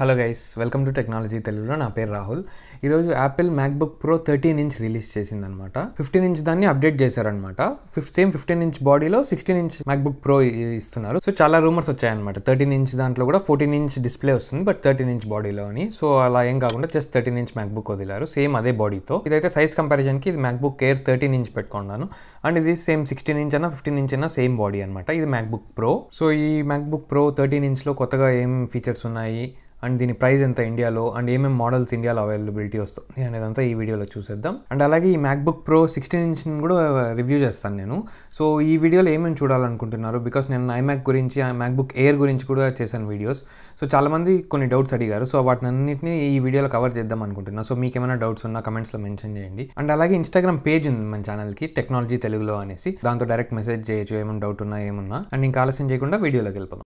hello guys welcome to technology తెలుగులో నా పేరు రాహుల్ ఈరోజు Apple MacBook Pro thirteen inch release చేసిందనమాట ఫిఫ్టీన్ ఇంచ్ దాన్ని అప్డేట్ చేశారనమాట ఫిఫ్త్ సేమ్ ఫిఫ్టీన్ ఇంచ్ బాడీలో సిక్స్టీన్ ఇంచ్ మ్యాక్బుక్ ప్రో ఇస్తున్నారు సో చాలా రూమర్స్ వచ్చాయన్నమాట థర్టీన్ ఇంచ్ దాంట్లో కూడా ఫోర్టీన్ ఇంచ్ డిస్ప్లే వస్తుంది బట్ థర్టీన్ ఇంచ్ బాడీలో అని సో అలా ఏం కాకుండా జస్ట్ థర్టీన్ ఇంచ్ మ్యాక్బుక్ వదిలారు సేమ్ అదే బాడీతో ఇదైతే సైజ్ కంపారిజన్కి ఇది మ్యాక్బుక్ ఎయిర్ థర్టీన్ ఇంచ్ పెట్టుకున్నాను అండ్ ఇది సేమ్ సిక్స్టీన్ ఇంచ్ అన్న ఫిఫ్టీన్ ఇంచ్ అన్న సేమ్ బాడీ అనమాట ఇది మ్యాక్బుక్ ప్రో సో ఈ మ్యాక్బుక్ ప్రో థర్టీన్ ఇంచ్లో కొత్తగా ఏం ఫీచర్స్ ఉన్నాయి అండ్ దీని ప్రైస్ ఎంత ఇండియాలో అండ్ ఏమేమి మోడల్స్ ఇండియాలో అవైలబిలిటీ వస్తుంది అనేదంతా ఈ వీడియోలో చూసేద్దాం అండ్ అలాగే ఈ మ్యాక్బుక్ ప్రో సిక్స్టీన్ ఇంచ్ కూడా రివ్యూ చేస్తాను నేను సో ఈ వీడియోలో ఏమేమి చూడాలనుకుంటున్నారు బికాస్ నేను ఐమ్యాక్ గురించి మ్యాక్బుక్ ఎయిర్ గురించి కూడా చేశాను వీడియోస్ సో చాలామంది కొన్ని డౌట్స్ అడిగారు సో వాటిని అన్నింటినీ ఈ వీడియోలో కవర్ చేద్దాం అనుకుంటున్నాను సో మీకు ఏమైనా డౌట్స్ ఉన్నా కమెంట్స్లో మెన్షన్ చేయండి అండ్ అలాగే ఇన్స్టాగ్రామ్ పేజ్ ఉంది మన ఛానల్కి టెక్నాలజీ తెలుగులో అనేసి దాంతో డైరెక్ట్ మెసేజ్ చేయొచ్చు ఏమైనా డౌట్ ఉన్నా ఏమున్నా అండ్ ఇంకా ఆలస్యం చేయకుండా వీడియోలోకి వెళ్ళిపోదాం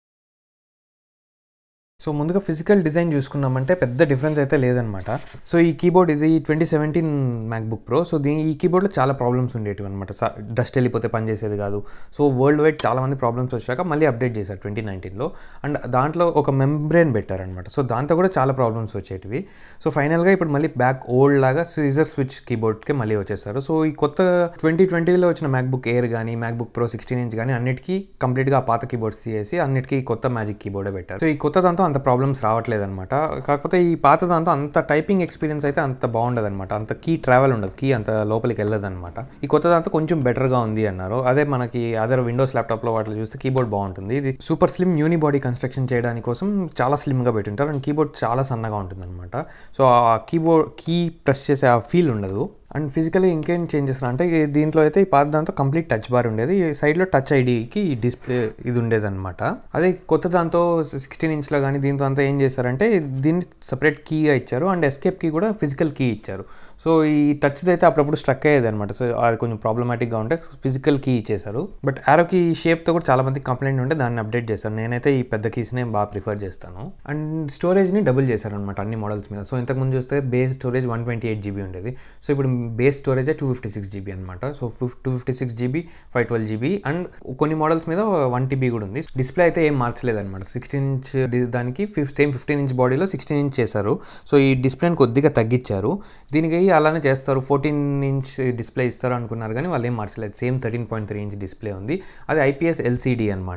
సో ముందుగా ఫిజికల్ డిజైన్ చూసుకున్నామంటే పెద్ద డిఫరెన్స్ అయితే లేదనమాట సో ఈ కీబోర్డ్ ఇది twenty seventeen MacBook Pro so దీని ఈ కీబోర్డ్లో చాలా ప్రాబ్లమ్స్ ఉండేటివి అనమాట డస్ట్ వెళ్ళిపోతే పనిచేసేది కాదు సో వరల్డ్ వైడ్ చాలామంది ప్రాబ్లమ్స్ వచ్చాక మళ్ళీ అప్డేట్ చేశారు ట్వంటీ నైన్టీన్లో అండ్ దాంట్లో ఒక మెంబ్రెయిన్ పెట్టారనమాట సో దాంతో కూడా చాలా ప్రాబ్లమ్స్ వచ్చేటివి సో ఫైనల్గా ఇప్పుడు మళ్ళీ బ్యాక్ ఓల్డ్ లాగా సీజర్ స్విచ్ కీబోర్డ్కి మళ్ళీ వచ్చేసారు సో ఈ కొత్త ట్వంటీ ట్వంటీలో వచ్చిన మ్యాక్బుక్ ఎయిర్ కానీ మ్యాక్బుక్ ప్రో సిక్స్టీన్ ఇంచ్ కానీ అన్నిటికీ కంప్లీట్గా పాత కీబోర్డ్స్ తీసేసి అన్నిటికీ కొత్త మ్యాజిక్ కీబోర్డే పెట్టారు సో ఈ కొత్త దాంతో అంత ప్రాబ్లమ్స్ రావట్లేదనమాట కాకపోతే ఈ పాత దాంతో అంత టైపింగ్ ఎక్స్పీరియన్స్ అయితే అంత అనమాట అంత కీ ట్రావెల్ ఉండదు కీ అంత లోపలికి వెళ్ళదనమాట ఈ కొత్త దాంతో కొంచెం బెటర్గా ఉంది అన్నారు అదే మనకి అదర్ విండోస్ ల్యాప్టాప్లో వాటిలో చూస్తే కీబోర్డ్ బాగుంటుంది ఇది super slim unibody construction చేయడానికి కోసం చాలా స్లిమ్గా పెట్టుంటారు అండ్ కీబోర్డ్ చాలా సన్నగా అనమాట సో ఆ కీబోర్డ్ కీ ప్రెస్ చేసే ఆ ఫీల్ ఉండదు అండ్ ఫిజికలీ ఇంకేం చేంజెస్ అంటే దీంట్లో అయితే ఈ పాత దాంతో కంప్లీట్ టచ్ బార్ ఉండేది ఈ సైడ్లో టచ్ ఐడికి ఈ డిస్ప్లే ఇది ఉండేది అనమాట అదే కొత్త దాంతో సిక్స్టీన్ ఇంచ్లో కానీ దీంతో అంతా ఏం చేశారంటే దీన్ని సపరేట్ కీగా ఇచ్చారు అండ్ ఎస్కేప్ కీ కూడా ఫిజికల్ కీ ఇచ్చారు సో ఈ టచ్ది అయితే అప్పుడప్పుడు స్ట్రక్ అయ్యేది అనమాట సో అది కొంచెం ప్రాబ్లమాటిక్గా ఉంటే ఫిజికల్ కీ ఇచ్చేశారు బట్ ఆరోకి ఈ షేప్తో కూడా చాలామంది కంప్లైంట్ ఉంటే దాన్ని అప్డేట్ చేశారు నేనైతే ఈ పెద్ద కీస్నే బాగా ప్రిఫర్ చేస్తాను అండ్ స్టోరేజ్ని డబుల్ చేశారనమాట అన్ని మోడల్స్ మీద సో ఇంతకుముందు చూస్తే base storage one twenty eight GB ఉండేది సో ఇప్పుడు base storage two fifty six GB అనమాట so two fifty six GB five twelve GB and కొన్ని మోడల్స్ మీద వన్ టీబీ కూడా ఉంది డిస్ప్లే అయితే ఏం మార్చలేదన్నమాట సిక్స్టీన్ ఇంచ్ దానికి సేమ్ ఫిఫ్టీన్ ఇంచ్ బాడీలో సిక్స్టీన్ ఇంచ్ చేశారు సో ఈ డిస్ప్లేని కొద్దిగా తగ్గించారు దీనికి అలానే చేస్తారు ఫోర్టీన్ ఇంచ్ డిస్ప్లే ఇస్తారు అనుకున్నారు కానీ వాళ్ళు ఏం మార్చలేదు same thirteen point three inch display ఉంది అది ఐపీఎస్ ఎల్సీడీ అనమాట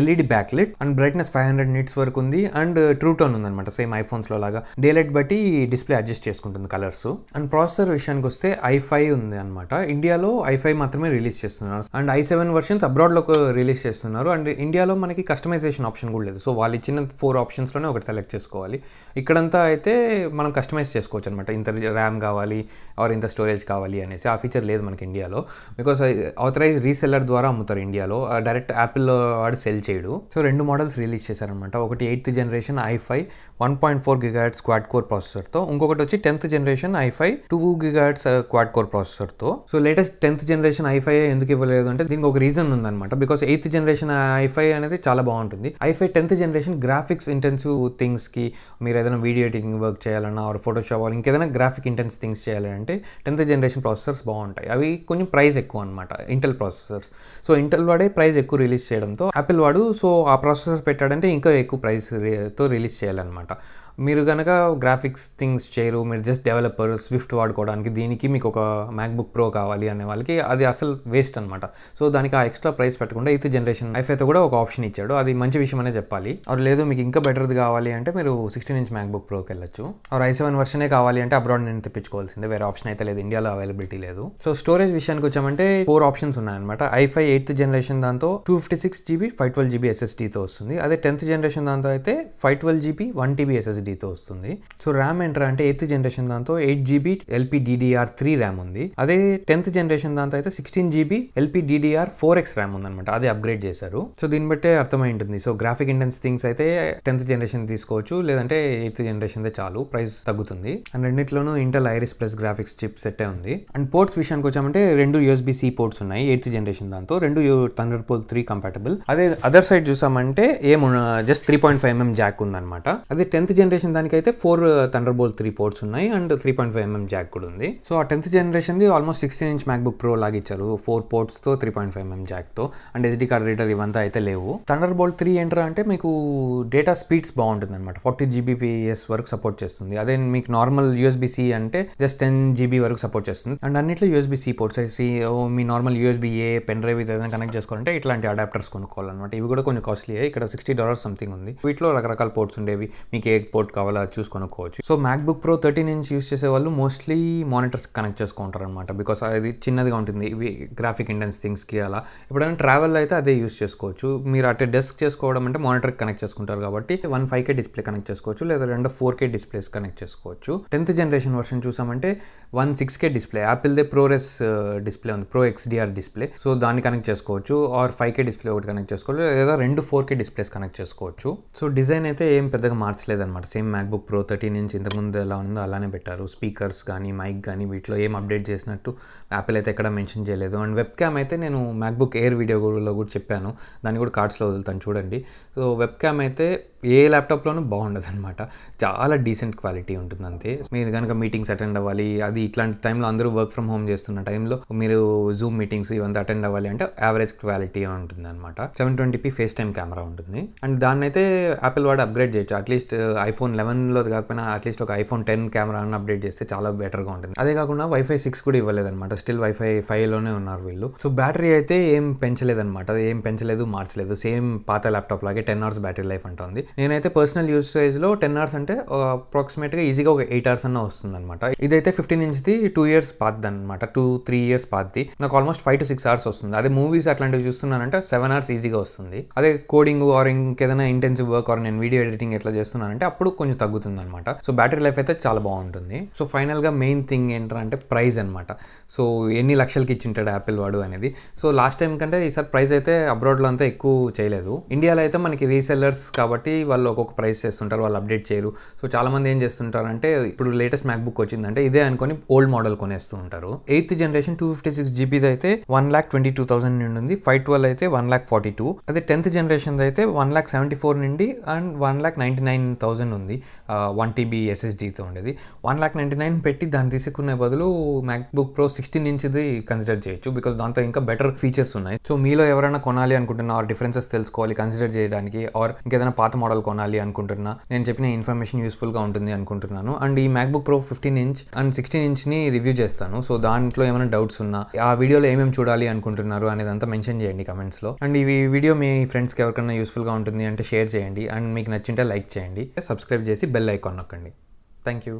LED backlit and brightness five hundred nits వరకు ఉంది అండ్ ట్రూ టోన్ ఉందన్నమాట సేమ్ ఐఫోన్స్లో లాగా డే లైట్ బట్టి డిస్ప్లే అడ్జస్ట్ చేసుకుంటుంది కలర్స్ అండ్ ప్రాసెసర్ విషయానికి చూస్తే ఐ ఫైవ్ ఉంది అనమాట ఇండియాలో ఐ ఫైవ్ మాత్రమే రిలీజ్ చేస్తున్నారు అండ్ ఐ సెవెన్ వర్షన్స్ అబ్రాడ్లోకి రిలీజ్ చేస్తున్నారు అండ్ ఇండియాలో మనకి కస్టమైజేషన్ ఆప్షన్ కూడా లేదు సో వాళ్ళు ఇచ్చిన ఫోర్ ఆప్షన్స్లోనే ఒకటి సెలెక్ట్ చేసుకోవాలి ఇక్కడంతా అయితే మనం కస్టమైజ్ చేసుకోవచ్చు అనమాట ఇంత ర్యామ్ కావాలి ఆర్ ఇంత స్టోరేజ్ కావాలి అనేసి ఆ ఫీచర్ లేదు మనకి ఇండియాలో బికాస్ ఆథరైజ్ రీసెల్లర్ ద్వారా అమ్ముతారు ఇండియాలో డైరెక్ట్ యాపిల్ వాడు సెల్ చేయడు సో రెండు మోడల్స్ రిలీజ్ చేశారనమాట ఒకటి eighth generation i five one point four గిగాట్ స్క్వాడ్ కోర్ ప్రాసెసర్తో ఇంకొకటి వచ్చి tenth generation i five two gigahertz quad core ప్రాసెసర్తో so latest tenth generation i five ఎందుకు ఇవ్వలేదు అంటే దీనికి ఒక రీజన్ ఉందన్నమాట బికాస్ ఎయిత్ జనరేషన్ ఐఫై అనేది చాలా బాగుంటుంది i five tenth generation graphics intensive థింగ్స్కి మీరు ఏదైనా వీడియో ఎడిటింగ్ వర్క్ చేయాలన్నా ఆర్ ఫోటోషాప్ అవ్వాలి ఇంకేదైనా గ్రాఫిక్ ఇంటెన్స్ థింగ్స్ చేయాలంటే టెన్త్ జనరేషన్ ప్రాసెసర్స్ బాగుంటాయి అవి కొంచెం ప్రైస్ ఎక్కువ అనమాట ఇంటెల్ ప్రాసెసర్స్ సో ఇంటెల్ వాడే ప్రైస్ ఎక్కువ రిలీజ్ చేయడంతో యాపిల్ వాడు సో ఆ ప్రాసెసర్ పెట్టాడంటే ఇంకా ఎక్కువ ప్రైస్తో రిలీజ్ చేయాలన్నమాట మీరు కనుక గ్రాఫిక్స్ థింగ్స్ చేయరు మీరు జస్ట్ డెవలపర్ స్విఫ్ట్ వాడుకోవడానికి దీనికి మీకు ఒక మ్యాక్బుక్ ప్రో కావాలి అనే వాళ్ళకి అది అసలు వేస్ట్ అనమాట సో దానికి ఆ ఎక్స్ట్రా ప్రైస్ పెట్టకుండా ఎయిత్ జనరేషన్ అయితే కూడా ఒక ఆప్షన్ ఇచ్చాడు అది మంచి విషయం అనే చెప్పాలి ఆరు లేదు మీకు ఇంకా బెటర్ది కావాలి అంటే మీరు సిక్స్టీన్ ఇంచ్ మ్యాక్బుక్ ప్రోకి వెళ్ళచ్చు ఆరు ఐ సెవెన్ వర్షనే కావాలి అంటే అబ్రాడ్ నేను తెప్పించుకోవాల్సిందే వేరే ఆప్షన్ అయితే లేదు ఇండియాలో అవైలబిలిటీ లేదు సో స్టోరేజ్ విషయానికి వచ్చామంటే ఫోర్ ఆప్షన్స్ ఉన్నాయన్నమాట ఐఫై ఎయిత్ జనరేషన్ దాంతో two fifty six GB five twelve GB ఎస్ఎస్డీతో వస్తుంది అదే టెన్త్ జనరేషన్ దాంతో అయితే five twelve GB one TB SSD ఎస్ఎస్డీతో వస్తుంది సో ర్యామ్ ఎంట్రా అంటే ఎయిత్ జనరేషన్ దాంతో eight GB LP DDR three RAM ఉంది అదే టెన్త్ జనరేషన్ దాంతో అయితే sixteen GB LP DDR four X RAM ఉందన్నమాట అది అప్గ్రేడ్ చేశారు సో దీన్ని బట్టే అర్థమై ఉంటుంది సో గ్రాఫిక్ ఇంటెన్స్ థింగ్స్ అయితే టెన్త్ జనరేషన్ తీసుకోవచ్చు లేదంటే ఎయిత్ జనరేషన్ చాలు ప్రైస్ తగ్గుతుంది అండ్ రెండింటిలోనూ Intel Iris plus graphics chipset ఉంది అండ్ పోర్ట్స్ విషయానికి వచ్చామంటే రెండు యూఎస్బీ సి పోర్ట్స్ ఉన్నాయి ఎయిత్ జనరేషన్ దాంతో రెండు థండర్ పోల్ త్రీ కంపాటబుల్ అదే అదర్ సైడ్ చూసామంటే ఏమున్నా just three point five mm jack ఉందన్నమాట అదే టెన్త్ జనరేషన్ జనరేషన్ దానికైతే four Thunderbolt three ports ఉన్నాయి and three point five mm jack కూడా ఉంది సో ఆ tenth జనరేషన్ది almost sixteen inch MacBook Pro లాగా ఇచ్చారు ఫోర్ పోర్ట్స్తో త్రీ పాయింట్ ఫైవ్ ఎంఎం జాక్తో అండ్ ఎస్డి కార్డ్ రీడర్ ఇవంతా అయితే లేవు థండర్ బోల్ త్రీ ఎంటర్ అంటే మీకు డేటా స్పీడ్స్ బాగుంటుంది అనమాట ఫార్టీ జీబీపీఎస్ వరకు సపోర్ట్ చేస్తుంది అదే మీకు నార్మల్ యూఎస్బిసి అంటే జస్ట్ టెన్ జీబీ వరకు సపోర్ట్ చేస్తుంది అండ్ అన్నిట్లో యూఎస్బిసి పోర్ట్స్ అయితే మీ normal USB A pen drive ఏదైనా కనెక్ట్ చేసుకోవాలంటే ఇట్లాంటి అడాప్టర్స్ కొనుక్కోవాలన్నమాట ఇవి కూడా కొంచెం కాస్ట్లీ ఇక్కడ సిక్స్టీ డాలర్స్ సంథింగ్ ఉంది వీటిలో రకరకాల పోర్ట్స్ ఉండేవి మీకు ఏ పోర్ట్ అవుట్పుట్ కావాలో అది చూసి కొనుక్కోవచ్చు so MacBook Pro thirteen inch use చేసే వాళ్ళు మోస్ట్లీ మానిటర్స్ కనెక్ట్ చేసుకుంటారు అనమాట బికాస్ అది చిన్నదిగా ఉంటుంది ఇవి గ్రాఫిక్ ఇండెన్స్ థింగ్స్కి అలా ఎప్పుడైనా ట్రావెల్ అయితే అదే యూస్ చేసుకోవచ్చు మీరు అట్టే డెస్క్ చేసుకోవడం అంటే మానిటర్ కనెక్ట్ చేసుకుంటారు కాబట్టి one five K display connect చేసుకోవచ్చు లేదా రెండు ఫోర్ కే డిస్ప్లేస్ కనెక్ట్ చేసుకోవచ్చు టెన్త్ జనరేషన్ వర్షన్ చూసామంటే వన్ సిక్స్ కే డిస్ప్లే యాపిల్దే ప్రోరెస్ uh, డిస్ప్లే ఉంది ప్రో ఎక్స్డిఆర్ డిస్ప్లే సో దాన్ని కనెక్ట్ చేసుకోవచ్చు ఆర్ ఫైవ్ కే డిస్ప్లే ఒకటి కనెక్ట్ చేసుకోవచ్చు లేదా రెండు ఫోర్ కే డిస్ప్లేస్ కనెక్ట్ చేసుకోవచ్చు సో డిజైన్ అయితే ఏం పెద్దగా మార్చలేదన్నమాట same MacBook Pro thirteen inch ఇంతకుముందు ఎలా ఉందో అలానే పెట్టారు స్పీకర్స్ కానీ మైక్ కానీ వీటిలో ఏం అప్డేట్ చేసినట్టు యాపిల్ అయితే ఎక్కడ మెన్షన్ చేయలేదు అండ్ వెబ్ క్యామ్ అయితే నేను మ్యాక్బుక్ ఎయిర్ వీడియో కూడా కూడా చెప్పాను దాన్ని కూడా కార్డ్స్లో వదులుతాను చూడండి సో వెబ్ క్యామ్ అయితే ఏ ల్యాప్టాప్లోనూ బాగుండదు అనమాట చాలా డీసెంట్ క్వాలిటీ ఉంటుంది అంతే మీరు కనుక మీటింగ్స్ అటెండ్ అవ్వాలి అది అది ఇట్లాంటి టైంలో అందరూ వర్క్ ఫ్రమ్ హోమ్ చేస్తున్న టైంలో మీరు జూమ్ మీటింగ్స్ ఇవంతా అటెండ్ అవ్వాలి అంటే యావరేజ్ క్వాలిటీ ఉంటుంది అనమాట seven twenty p FaceTime camera ఉంటుంది అండ్ దాన్ని అయితే యాపిల్ వాడు అప్గ్రేడ్ చేయొచ్చు అట్లీస్ట్ ఐఫోన్ లెవెన్లో కాకపోయినా అట్లీస్ట్ ఒక ఐఫోన్ టెన్ కెమెరాను అప్డేట్ చేస్తే చాలా బెటర్గా ఉంటుంది అదే కాకుండా వైఫై సిక్స్ కూడా ఇవ్వలేదన్నమాట స్టిల్ వైఫై ఫైవ్లోనే ఉన్నారు వీళ్ళు సో బ్యాటరీ అయితే ఏం పెంచలేదన్నమాట ఏం పెంచలేదు మార్చలేదు సేమ్ పాత ల్యాప్టాప్ లాగే టెన్ అవర్స్ బ్యాటరీ లైఫ్ అంటుంది నేనైతే పర్సనల్ యూసేజ్లో టెన్ అవర్స్ అంటే అప్రాక్సిమేట్గా uh, ఈజీగా ఒక ఎయిట్ అవర్స్ అన్న వస్తుంది అనమాట ఇదైతే ఫిఫ్టీన్ నుంచిది టూ ఇయర్స్ పాతది అనమాట టూ త్రీ ఇయర్స్ పాతది నాకు almost five to six hours వస్తుంది అదే మూవీస్ అట్లాంటివి చూస్తున్నానంటే సెవెన్ అవర్స్ ఈజీగా వస్తుంది అదే కోడింగ్ ఆర్ ఇంకేదైనా ఇంటెన్సివ్ వర్క్ ఆర్ నేను వీడియో ఎడిటింగ్ ఎట్లా చేస్తున్నానంటే అప్పుడు కొంచెం తగ్గుతుంది అనమాట సో బ్యాటరీ లైఫ్ అయితే చాలా బాగుంటుంది సో ఫైనల్గా మెయిన్ థింగ్ ఏంటంటే ప్రైజ్ అనమాట సో ఎన్ని లక్షలకి ఇచ్చింటాడు యాపిల్ వాడు అనేది సో లాస్ట్ టైం కంటే ఈసారి ప్రైస్ అయితే అబ్రాడ్లో అంతా ఎక్కువ చేయలేదు ఇండియాలో అయితే మనకి రీసెల్లర్స్ కాబట్టి వాళ్ళు ఒక్కొక్క ప్రైస్ చేస్తుంటారు వాళ్ళు అప్డేట్ చేయరు సో చాలామంది ఏం చేస్తుంటారంటే ఇప్పుడు లేటెస్ట్ మ్యాక్బుక్ వచ్చిందంటే ఇదే అనుకొని ఓల్డ్ మోడల్ కొనేస్తూ ఉంటారు eighth generation two fifty six జీబీది అయితే one lakh twenty two thousand నుండి ఉంది ఫైవ్ ట్వెల్వ్ అయితే వన్ ల్యాక్ ఫార్టీ టూ అదే టెన్త్ జనరేషన్ అయితే వన్ ల్యాక్ సెవెంటీ ఫోర్ నుండి and one lakh ninety nine thousand ఉంది వన్ టీబీ ఎస్ఎస్డీతో ఉండేది వన్ ల్యాక్ నైంటీ నైన్ పెట్టి దాన్ని తీసుకునే బదులు మ్యాక్బుక్ ప్రో సిక్స్టీన్ ఇంచ్ది కన్సిడర్ చేయొచ్చు బికాస్ దాంతో ఇంకా బెటర్ ఫీచర్స్ ఉన్నాయి సో మీలో ఎవరైనా కొనాలి అనుకుంటున్నా ఆర్ డిఫరెన్సెస్ తెలుసుకోవాలి కన్సిడర్ చేయడానికి ఆర్ ఇంకేదైనా పాత మోడల్ కొనాలి అనుకుంటున్నా నేను చెప్పిన ఇన్ఫర్మేషన్ యూస్ఫుల్గా ఉంటుంది అనుకుంటున్నాను అండ్ ఈ MacBook Pro fifteen inch and sixteen ఇంచ్ని రివ్యూ చేస్తాను సో దాంట్లో ఏమైనా డౌట్స్ ఉన్నా ఆ వీడియోలో ఏమేమి చూడాలి అనుకుంటున్నారు అనేదంతా మెన్షన్ చేయండి కమెంట్స్లో అండ్ ఈ వీడియో మీ ఫ్రెండ్స్కి ఎవరికైనా యూస్ఫుల్గా ఉంటుంది అంటే షేర్ చేయండి అండ్ మీకు నచ్చింటే లైక్ చేయండి సబ్స్క్రైబ్ చేసి బెల్ ఐకాన్ నొక్కండి థ్యాంక్ యూ